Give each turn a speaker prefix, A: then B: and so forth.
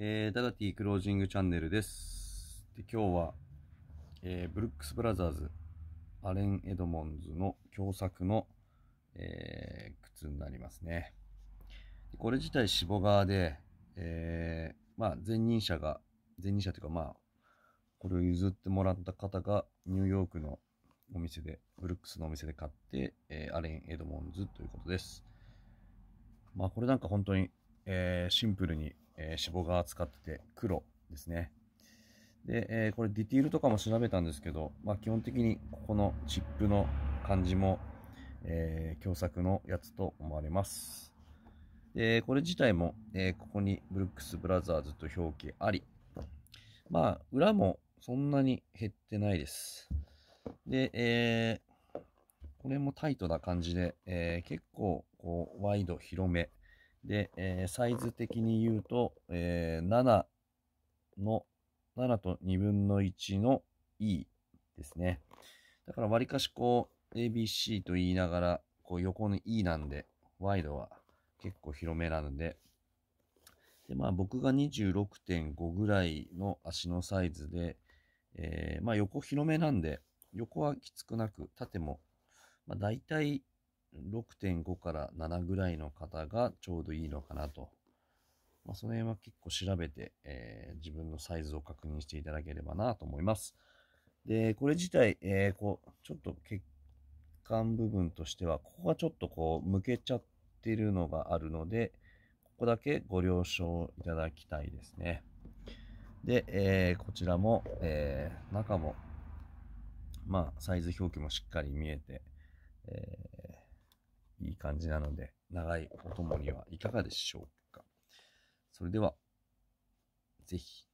A: えー、ダダティクロージングチャンネルです。で今日は、えー、ブルックス・ブラザーズ、アレン・エドモンズの共作の、えー、靴になりますね。これ自体芝側で、えー、まあ、前任者が、前任者というかまあ、これを譲ってもらった方がニューヨークのお店で、ブルックスのお店で買って、えー、アレン・エドモンズということです。まあこれなんか本当に、えー、シンプルにえー、脂肪が使ってて黒ですね。で、えー、これディティールとかも調べたんですけど、まあ、基本的にここのチップの感じも、えー、共作のやつと思われます。で、これ自体も、えー、ここにブルックスブラザーズと表記あり、まあ、裏もそんなに減ってないです。で、えー、これもタイトな感じで、えー、結構こうワイド広めで、えー、サイズ的に言うと、えー、7の、7と2分の1の E ですね。だからわりかしこう、ABC と言いながら、こう横の E なんで、ワイドは結構広めなので、でまあ僕が26.5ぐらいの足のサイズで、えー、まあ横広めなんで、横はきつくなく、縦も、まあ大体6.5から7ぐらいの方がちょうどいいのかなと。まあ、その辺は結構調べて、えー、自分のサイズを確認していただければなと思います。で、これ自体、えー、こう、ちょっと血管部分としては、ここがちょっとこう、向けちゃってるのがあるので、ここだけご了承いただきたいですね。で、えー、こちらも、え中も、まあ、サイズ表記もしっかり見えて、えーいい感じなので、長いお供にはいかがでしょうか。それでは、ぜひ